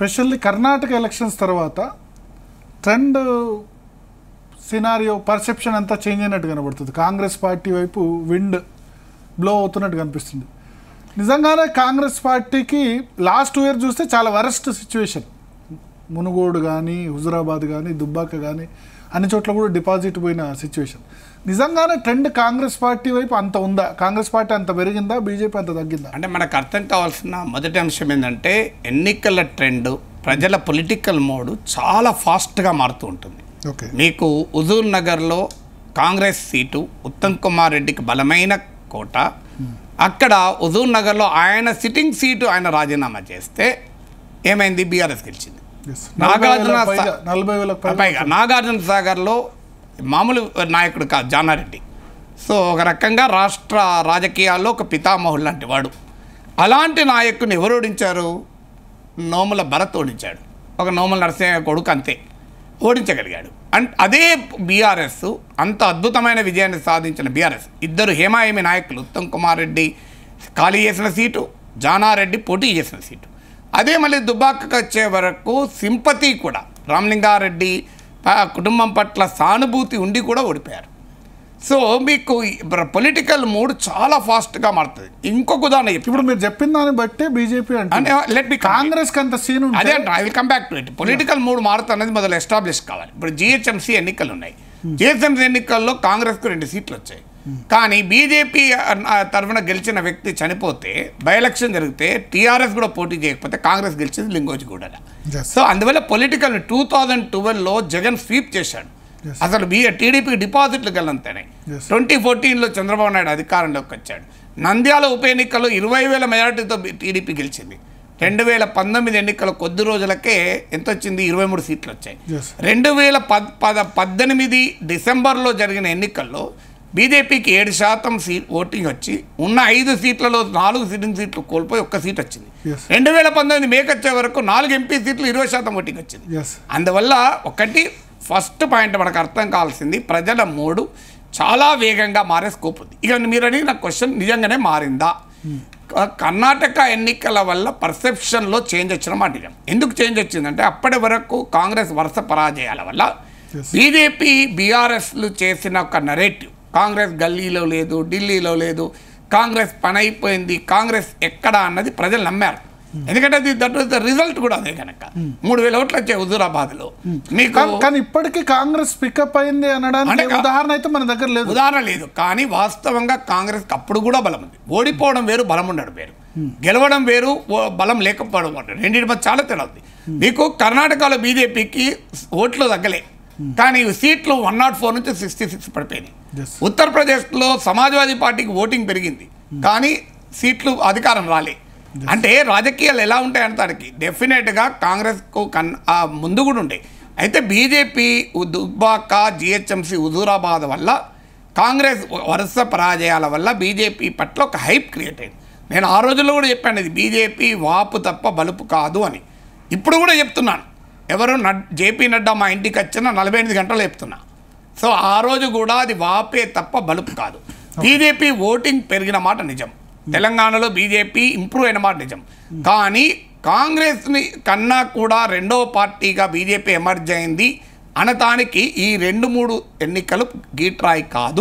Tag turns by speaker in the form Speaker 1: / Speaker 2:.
Speaker 1: Specially Karnataka elections తర్వాత trend scenario perception అంతా change అయినట్టు కనబడుతుంది కాంగ్రెస్ పార్టీ వైపు విండ్ బ్లో అవుతున్నట్టు కనిపిస్తుంది నిజంగానే కాంగ్రెస్ పార్టీకి లాస్ట్ ఇయర్ చూస్తే చాలా వరస్ట్ సిచ్యువేషన్ మునుగోడు కానీ హుజురాబాద్ కానీ దుబ్బాక కానీ అన్ని చోట్ల కూడా డిపాజిట్ పోయిన సిచ్యువేషన్ నిజంగానే ట్రెండ్ కాంగ్రెస్ పార్టీ వైపు అంత ఉందా కాంగ్రెస్ పార్టీ అంత పెరిగిందా బీజేపీ అంత తగ్గిందా అంటే మనకు అర్థం కావాల్సిన మొదటి అంశం ఏంటంటే ఎన్నికల ట్రెండ్ ప్రజల పొలిటికల్ మోడ్ చాలా ఫాస్ట్గా మారుతూ ఉంటుంది ఓకే మీకు హుజూర్ నగర్లో కాంగ్రెస్ సీటు ఉత్తమ్ కుమార్ రెడ్డికి బలమైన కోట hmm. అక్కడ హుజూర్ నగర్లో ఆయన సిట్టింగ్ సీటు ఆయన రాజీనామా చేస్తే ఏమైంది బీఆర్ఎస్ గెలిచింది నాగార్జున నలభై వేల పైగా మామూలు నాయకుడు కాదు జానారెడ్డి సో ఒక రకంగా రాష్ట్ర రాజకీయాల్లో ఒక పితామహుడు లాంటి వాడు అలాంటి నాయకుడిని ఎవరు ఓడించారు నోముల భరత్ ఓడించాడు ఒక నోముల నరసింహ కొడుకు అంతే ఓడించగలిగాడు అండ్ అదే బీఆర్ఎస్ అంత అద్భుతమైన విజయాన్ని సాధించిన బీఆర్ఎస్ ఇద్దరు హేమాయమి నాయకులు ఉత్తమ్ కుమార్ రెడ్డి ఖాళీ చేసిన సీటు జానారెడ్డి పోటీ చేసిన సీటు అదే మళ్ళీ దుబాకకు వచ్చే వరకు సింపతి కూడా రామలింగారెడ్డి కుటుంబం పట్ల సానుభూతి ఉండి కూడా ఓడిపోయారు సో మీకు పొలిటికల్ మూడ్ చాలా ఫాస్ట్గా మారుతుంది ఇంకొక ఉదాహరణ ఇప్పుడు మీరు చెప్పిన దాన్ని బట్టే బీజేపీ అంటే లెట్ మీ కాంగ్రెస్ అంత సీన్ అదే అంటే I will come back to it political mood మారుతున్నది మొదలు ఎస్టాబ్లిష్ కావాలి ఇప్పుడు జిహెచ్ఎంసీ ఎన్నికలు ఉన్నాయి hmm. జిహెచ్ఎంసీ ఎన్నికల్లో కాంగ్రెస్కు రెండు సీట్లు వచ్చాయి కానీ బీజేపీ తరఫున గెలిచిన వ్యక్తి చనిపోతే బై ఎలక్షన్ జరిగితే టీఆర్ఎస్ కూడా పోటీ చేయకపోతే కాంగ్రెస్ గెలిచింది లింగోజిగూడ సో అందువల్ల పొలిటికల్ టూ థౌజండ్ ట్వెల్వ్లో జగన్ స్వీప్ చేశాడు అసలు బీ టీడీపీ డిపాజిట్లు గెలంతేనే ట్వంటీ ఫోర్టీన్లో చంద్రబాబు నాయుడు అధికారంలోకి వచ్చాడు నంద్యాల ఉప ఎన్నికల్లో ఇరవై వేల మెజార్టీతో టీడీపీ గెలిచింది రెండు వేల పంతొమ్మిది ఎన్నికల కొద్ది రోజులకే ఎంత వచ్చింది ఇరవై మూడు సీట్లు వచ్చాయి రెండు వేల పద్ పద్దెనిమిది డిసెంబర్లో జరిగిన ఎన్నికల్లో బీజేపీకి ఏడు శాతం సీ ఓటింగ్ వచ్చి ఉన్న ఐదు సీట్లలో నాలుగు సిట్టింగ్ సీట్లు కోల్పోయి ఒక్క సీట్ వచ్చింది రెండు వేల పంతొమ్మిది మేకొచ్చే వరకు నాలుగు ఎంపీ సీట్లు ఇరవై శాతం ఓటింగ్ వచ్చింది అందువల్ల ఒకటి ఫస్ట్ పాయింట్ మనకు అర్థం కావాల్సింది ప్రజల మూడు చాలా వేగంగా మారే స్కోప్ ఉంది ఇక మీరు అని నా క్వశ్చన్ నిజంగానే మారిందా hmm. కర్ణాటక ఎన్నికల వల్ల పర్సెప్షన్లో చేంజ్ వచ్చిన మాట నిజం ఎందుకు చేంజ్ వచ్చిందంటే అప్పటి వరకు కాంగ్రెస్ వరుస పరాజయాల వల్ల బీజేపీ బీఆర్ఎస్లు చేసిన ఒక నరేటివ్ కాంగ్రెస్ గల్లీలో లేదు ఢిల్లీలో లేదు కాంగ్రెస్ పని అయిపోయింది కాంగ్రెస్ ఎక్కడ అన్నది ప్రజలు నమ్మారు ఎందుకంటే అది దట్ ద రిజల్ట్ కూడా అదే కనుక మూడు వేల ఓట్లు వచ్చాయి హుజూరాబాద్ లో మీకు కానీ ఇప్పటికీ కాంగ్రెస్ పికప్ అయింది అనడానికి ఉదాహరణ అయితే మన దగ్గర లేదు ఉదాహరణ లేదు కానీ వాస్తవంగా కాంగ్రెస్ అప్పుడు కూడా బలం ఉంది ఓడిపోవడం వేరు బలం ఉండడం వేరు గెలవడం వేరు బలం లేకపోవడం రెండింటి మధ్య చాలా తెలియదు మీకు కర్ణాటకలో బీజేపీకి ఓట్లు తగ్గలే Hmm. కానీ సీట్లు వన్ నాట్ ఫోర్ నుంచి సిక్స్టీ సిక్స్ పడిపోయినాయి ఉత్తరప్రదేశ్లో సమాజ్వాదీ పార్టీకి ఓటింగ్ పెరిగింది hmm. కానీ సీట్లు అధికారం రాలే అంటే రాజకీయాలు ఎలా ఉంటాయి అంటానికి డెఫినెట్గా కాంగ్రెస్కు కన్ ముందు కూడా ఉండే అయితే బీజేపీ దుబ్బాక జిహెచ్ఎంసీ హుజూరాబాద్ వల్ల కాంగ్రెస్ వరుస పరాజయాల వల్ల బీజేపీ పట్ల ఒక హైప్ క్రియేట్ అయింది నేను ఆ రోజుల్లో కూడా చెప్పాను ఇది బీజేపీ వాపు తప్ప బలుపు కాదు అని ఇప్పుడు కూడా చెప్తున్నాను ఎవరు జేపీ నడ్డా మా ఇంటికి వచ్చిన నలభై ఎనిమిది గంటలు చెప్తున్నా సో ఆ రోజు కూడా అది వాపే తప్ప బలుపు కాదు బీజేపీ ఓటింగ్ పెరిగిన మాట నిజం తెలంగాణలో బీజేపీ ఇంప్రూవ్ అయిన మాట నిజం కానీ కాంగ్రెస్ని కన్నా కూడా రెండో పార్టీగా బీజేపీ ఎమర్జ్ అయింది అనటానికి ఈ రెండు మూడు ఎన్నికలు గీట్రాయి కాదు